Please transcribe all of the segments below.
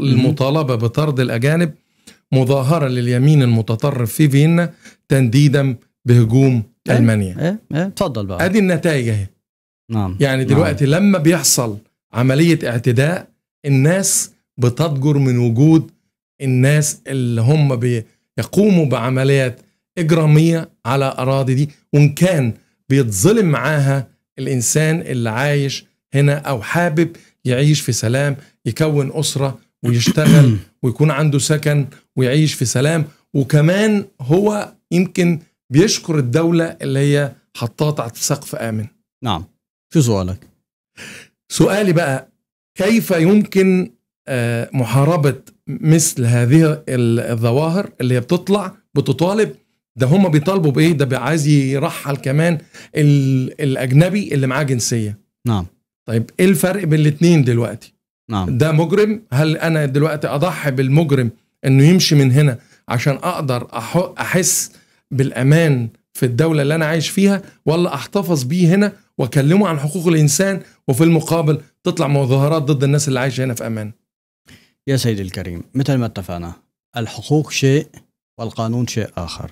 المطالبة بطرد الأجانب مظاهرة لليمين المتطرف في فيينا تنديدا بهجوم إيه؟ ألمانيا إيه؟ إيه؟ تفضل بقى أدي النتائج أهي نعم يعني نعم. دلوقتي نعم. لما بيحصل عملية اعتداء الناس بتضجر من وجود الناس اللي هم بيقوموا بعمليات إجرامية على أراضي دي وإن كان بيتظلم معاها الإنسان اللي عايش هنا أو حابب يعيش في سلام يكون أسرة ويشتغل ويكون عنده سكن ويعيش في سلام وكمان هو يمكن بيشكر الدولة اللي هي حطاه تحت سقف آمن نعم شو سؤالك؟ سؤالي بقى كيف يمكن آه، محاربة مثل هذه الظواهر اللي هي بتطلع بتطالب ده هم بيطالبوا بايه ده عايز يرحل كمان الاجنبي اللي معاه جنسيه نعم طيب ايه الفرق بين الاثنين دلوقتي نعم. ده مجرم هل انا دلوقتي اضحي بالمجرم انه يمشي من هنا عشان اقدر احس بالامان في الدولة اللي أنا عايش فيها ولا أحتفظ بيه هنا وأكلمه عن حقوق الإنسان وفي المقابل تطلع مظاهرات ضد الناس اللي عايشة هنا في أمان يا سيدي الكريم مثل ما اتفقنا الحقوق شيء والقانون شيء آخر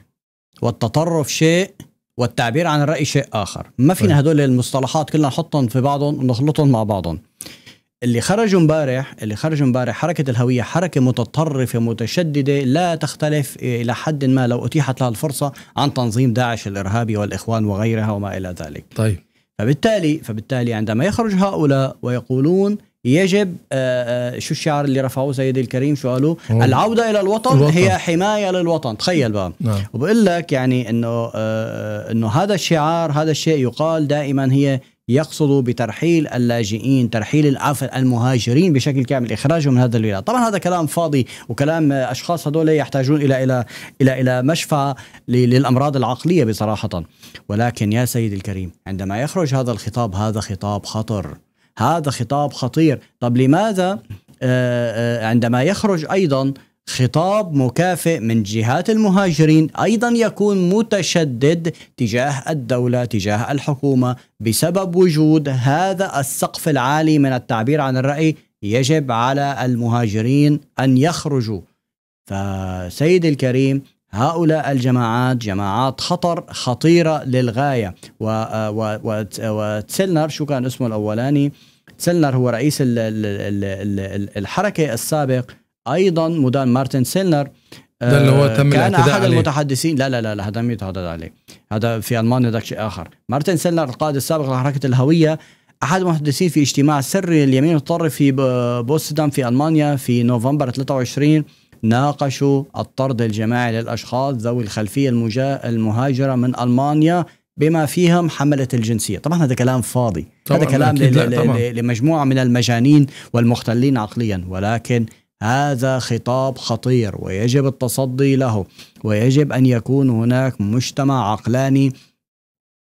والتطرف شيء والتعبير عن الرأي شيء آخر ما فينا طيب. هدول المصطلحات كلنا نحطهم في بعضهم ونخلطهم مع بعضهم اللي خرجوا امبارح اللي خرجوا امبارح حركه الهويه حركه متطرفه متشدده لا تختلف الى حد ما لو اتيحت لها الفرصه عن تنظيم داعش الارهابي والاخوان وغيرها وما الى ذلك. طيب فبالتالي فبالتالي عندما يخرج هؤلاء ويقولون يجب آه، آه، شو الشعار اللي رفعوه سيدي الكريم شو قالوا العودة إلى الوطن, الوطن هي حماية للوطن تخيل بقى نعم. وبقول لك يعني أنه آه، أنه هذا الشعار هذا الشيء يقال دائما هي يقصد بترحيل اللاجئين ترحيل المهاجرين بشكل كامل إخراجهم من هذا البلاد طبعا هذا كلام فاضي وكلام أشخاص هذول يحتاجون إلى إلى إلى إلى مشفى للأمراض العقلية بصراحة ولكن يا سيدي الكريم عندما يخرج هذا الخطاب هذا خطاب خطر هذا خطاب خطير طب لماذا آه، آه، عندما يخرج أيضا خطاب مكافئ من جهات المهاجرين ايضا يكون متشدد تجاه الدوله تجاه الحكومه بسبب وجود هذا السقف العالي من التعبير عن الراي يجب على المهاجرين ان يخرجوا فسيد الكريم هؤلاء الجماعات جماعات خطر خطيرة للغاية و, و, وتسلنر شو كان اسمه الأولاني تسلنر هو رئيس الحركة السابق ايضا مدان مارتن سيلنر ده اللي هو آه، تم كان احد عليه. المتحدثين لا لا لا, لا هذا يتعدد عليه هذا في المانيا هذاك شيء اخر مارتن سيلنر القائد السابق لحركه الهويه احد المتحدثين في اجتماع سري اليمين الطرف في بوستدام في المانيا في نوفمبر 23 ناقشوا الطرد الجماعي للاشخاص ذوي الخلفيه المهاجره من المانيا بما فيهم حملة الجنسية طبعا هذا كلام فاضي طبعا هذا كلام ل... ل... لمجموعة من المجانين والمختلين عقليا ولكن هذا خطاب خطير ويجب التصدي له ويجب ان يكون هناك مجتمع عقلاني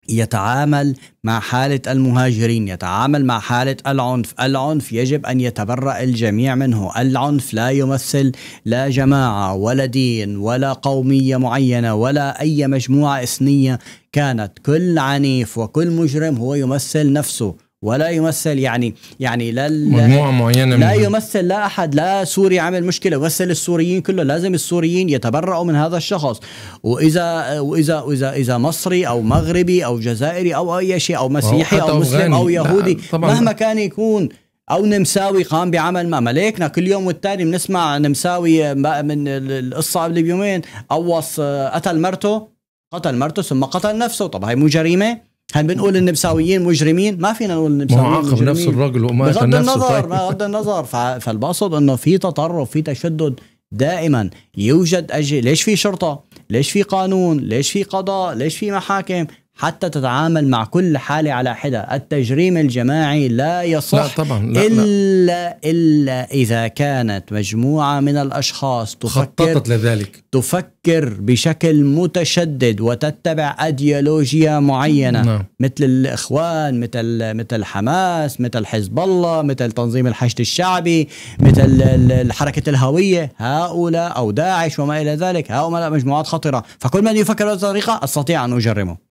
يتعامل مع حالة المهاجرين يتعامل مع حالة العنف العنف يجب أن يتبرأ الجميع منه العنف لا يمثل لا جماعة ولا دين ولا قومية معينة ولا أي مجموعة إثنية كانت كل عنيف وكل مجرم هو يمثل نفسه ولا يمثل يعني يعني لا مجموعه معينه لا يمثل لا احد لا سوري عمل مشكله يمثل السوريين كله لازم السوريين يتبرأوا من هذا الشخص واذا واذا وإذا اذا مصري او مغربي او جزائري او اي شيء او مسيحي او, أو مسلم او يهودي مهما كان يكون او نمساوي قام بعمل ما مليكنا كل يوم والتاني بنسمع نمساوي من القصه قبل بيومين قوص قتل مرته قتل مرته ثم قتل نفسه طب هاي مو جريمه هل بنقول النمساويين مجرمين؟ ما فينا نقول النمساويين مجرمين معاقب نفس الرجل وما بغض النظر طيب. بغض النظر فالبقصد انه في تطرف في تشدد دائما يوجد أجل ليش في شرطه؟ ليش في قانون؟ ليش في قضاء؟ ليش في محاكم؟ حتى تتعامل مع كل حالة على حدة التجريم الجماعي لا يصح لا طبعا لا إلا, لا. إلا إذا كانت مجموعة من الأشخاص تفكر خططت لذلك تفكر بشكل متشدد وتتبع أديولوجيا معينة نعم. مثل الإخوان مثل مثل حماس مثل حزب الله مثل تنظيم الحشد الشعبي مثل الحركة الهوية هؤلاء أو داعش وما إلى ذلك هؤلاء مجموعات خطرة فكل من يفكر بهذه الطريقة أستطيع أن أجرمه